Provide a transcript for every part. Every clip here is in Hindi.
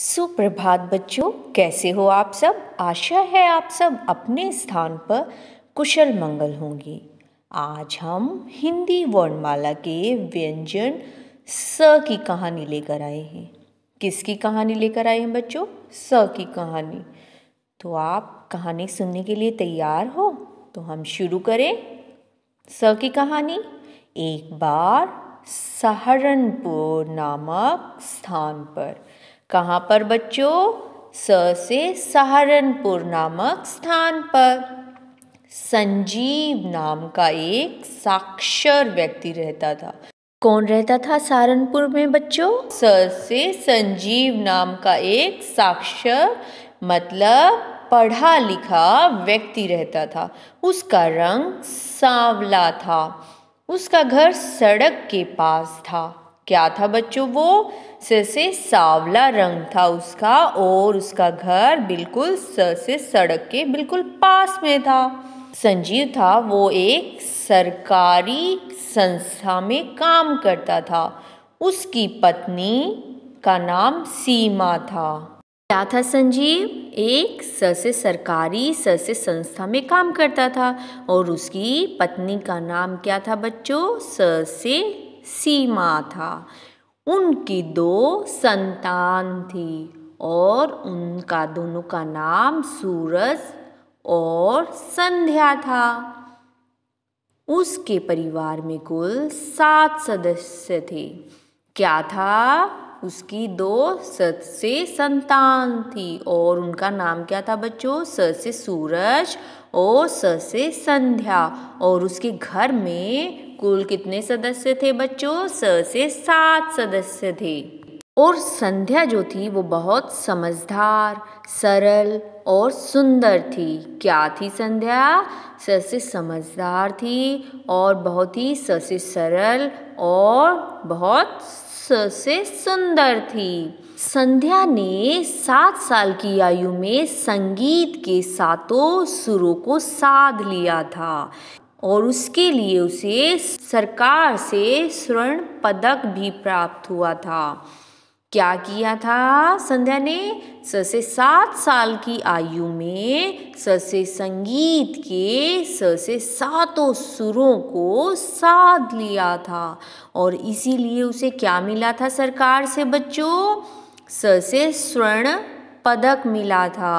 सुप्रभात बच्चों कैसे हो आप सब आशा है आप सब अपने स्थान पर कुशल मंगल होंगे आज हम हिंदी वर्णमाला के व्यंजन स की कहानी लेकर आए हैं किसकी कहानी लेकर आए हैं बच्चों स की कहानी तो आप कहानी सुनने के लिए तैयार हो तो हम शुरू करें स की कहानी एक बार सहारनपुर नामक स्थान पर कहाँ पर बच्चों स से सहारनपुर नामक स्थान पर संजीव नाम का एक साक्षर व्यक्ति रहता था कौन रहता था सहारनपुर में बच्चों स से संजीव नाम का एक साक्षर मतलब पढ़ा लिखा व्यक्ति रहता था उसका रंग सांवला था उसका घर सड़क के पास था क्या था बच्चों वो सर से सावला रंग था उसका और उसका घर बिल्कुल सर से सड़क के बिल्कुल पास में था संजीव था वो एक सरकारी संस्था में काम करता था उसकी पत्नी का नाम सीमा था क्या था संजीव एक ससे सरकारी ससे संस्था में काम करता था और उसकी पत्नी का नाम क्या था बच्चों ससे सीमा था उनकी दो संतान थी और उनका दोनों का नाम सूरज और संध्या था उसके परिवार में कुल सात सदस्य थे क्या था उसकी दो सत से संतान थी और उनका नाम क्या था बच्चों स से सूरज और स से संध्या और उसके घर में कुल कितने सदस्य थे बच्चों स से सात सदस्य थे और संध्या जो थी वो बहुत समझदार सरल और सुंदर थी क्या थी संध्या सच से समझदार थी और बहुत ही सच से सरल और बहुत सबसे सुंदर थी संध्या ने सात साल की आयु में संगीत के सातों सुरों को साध लिया था और उसके लिए उसे सरकार से स्वर्ण पदक भी प्राप्त हुआ था क्या किया था संध्या ने स से सात साल की आयु में स से संगीत के स से सातों सुरों को साध लिया था और इसीलिए उसे क्या मिला था सरकार से बच्चों स से स्वर्ण पदक मिला था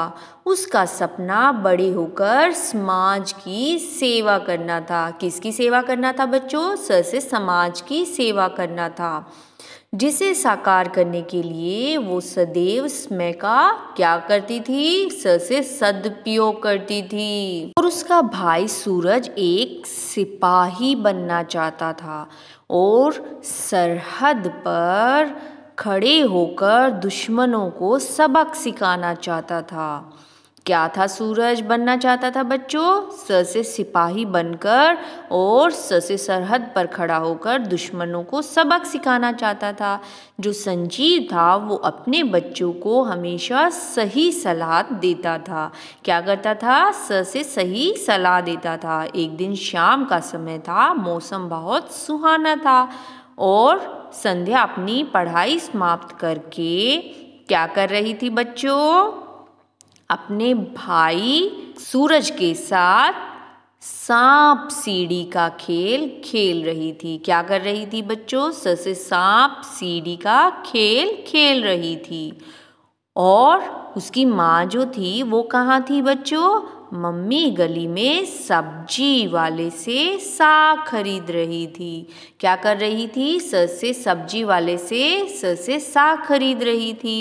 उसका सपना बड़े होकर समाज की सेवा करना था किसकी सेवा करना था बच्चों स से समाज की सेवा करना था जिसे साकार करने के लिए वो सदैव स्मय का क्या करती थी स से सदपयोग करती थी और उसका भाई सूरज एक सिपाही बनना चाहता था और सरहद पर खड़े होकर दुश्मनों को सबक सिखाना चाहता था क्या था सूरज बनना चाहता था बच्चों स से सिपाही बनकर और स से सरहद पर खड़ा होकर दुश्मनों को सबक सिखाना चाहता था जो संजीव था वो अपने बच्चों को हमेशा सही सलाह देता था क्या करता था स से सही सलाह देता था एक दिन शाम का समय था मौसम बहुत सुहाना था और संध्या अपनी पढ़ाई समाप्त करके क्या कर रही थी बच्चों अपने भाई सूरज के साथ सांप सीढ़ी का खेल खेल रही थी क्या कर रही थी बच्चों ससे सांप सीढ़ी का खेल खेल रही थी और उसकी माँ जो थी वो कहाँ थी बच्चों मम्मी गली में सब्जी वाले से साग खरीद रही थी क्या कर रही थी सर से सब्जी वाले से सर से साग खरीद रही थी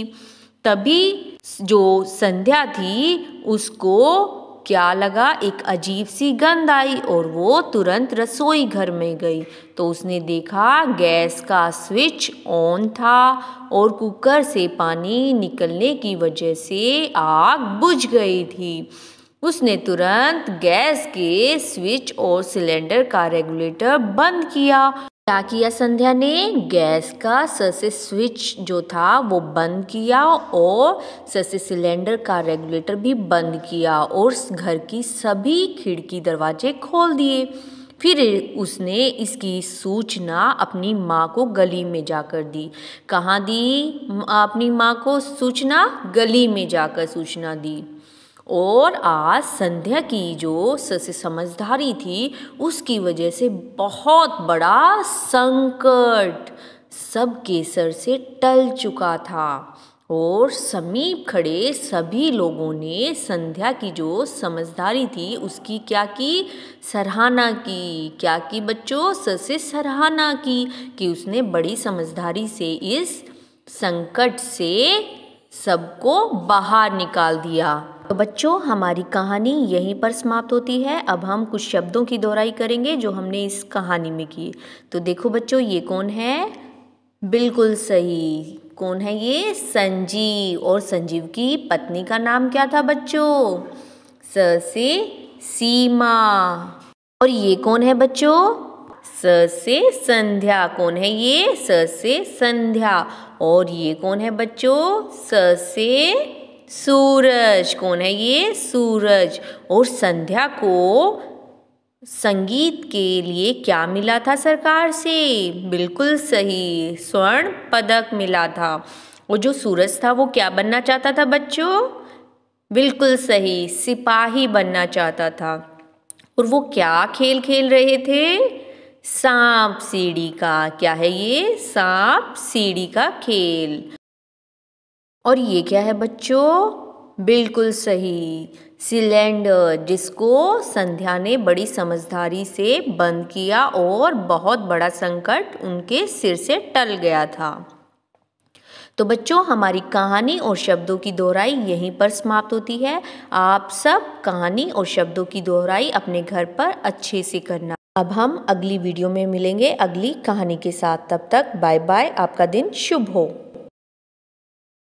तभी जो संध्या थी उसको क्या लगा एक अजीब सी गंध आई और वो तुरंत रसोई घर में गई तो उसने देखा गैस का स्विच ऑन था और कुकर से पानी निकलने की वजह से आग बुझ गई थी उसने तुरंत गैस के स्विच और सिलेंडर का रेगुलेटर बंद किया क्या किया संध्या ने गैस का से स्विच जो था वो बंद किया और से सिलेंडर का रेगुलेटर भी बंद किया और घर की सभी खिड़की दरवाजे खोल दिए फिर उसने इसकी सूचना अपनी माँ को गली में जाकर दी कहाँ दी अपनी माँ को सूचना गली में जाकर सूचना दी और आज संध्या की जो समझदारी थी उसकी वजह से बहुत बड़ा संकट सबके सर से टल चुका था और समीप खड़े सभी लोगों ने संध्या की जो समझदारी थी उसकी क्या की सराहना की क्या की बच्चों सर से सराहना की कि उसने बड़ी समझदारी से इस संकट से सबको बाहर निकाल दिया तो बच्चों हमारी कहानी यहीं पर समाप्त होती है अब हम कुछ शब्दों की दोहराई करेंगे जो हमने इस कहानी में की तो देखो बच्चों ये कौन है बिल्कुल सही कौन है ये संजीव और संजीव की पत्नी का नाम क्या था बच्चों स से सीमा और ये कौन है बच्चों स से संध्या कौन है ये स से संध्या और ये कौन है बच्चों स से सूरज कौन है ये सूरज और संध्या को संगीत के लिए क्या मिला था सरकार से बिल्कुल सही स्वर्ण पदक मिला था और जो सूरज था वो क्या बनना चाहता था बच्चों बिल्कुल सही सिपाही बनना चाहता था और वो क्या खेल खेल रहे थे सांप सीढ़ी का क्या है ये सांप सीढ़ी का खेल और ये क्या है बच्चों बिल्कुल सही सिलेंडर जिसको संध्या ने बड़ी समझदारी से बंद किया और बहुत बड़ा संकट उनके सिर से टल गया था तो बच्चों हमारी कहानी और शब्दों की दोहराई यहीं पर समाप्त होती है आप सब कहानी और शब्दों की दोहराई अपने घर पर अच्छे से करना अब हम अगली वीडियो में मिलेंगे अगली कहानी के साथ तब तक बाय बाय आपका दिन शुभ हो